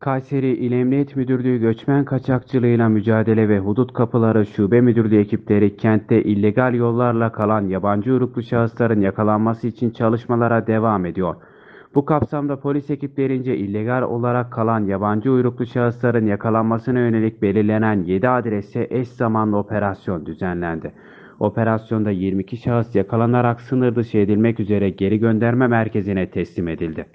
Kayseri İl Emniyet Müdürlüğü Göçmen Kaçakçılığıyla Mücadele ve Hudut Kapıları Şube Müdürlüğü ekipleri kentte illegal yollarla kalan yabancı uyruklu şahısların yakalanması için çalışmalara devam ediyor. Bu kapsamda polis ekiplerince illegal olarak kalan yabancı uyruklu şahısların yakalanmasına yönelik belirlenen 7 adrese eş zamanlı operasyon düzenlendi. Operasyonda 22 şahıs yakalanarak sınır dışı edilmek üzere geri gönderme merkezine teslim edildi.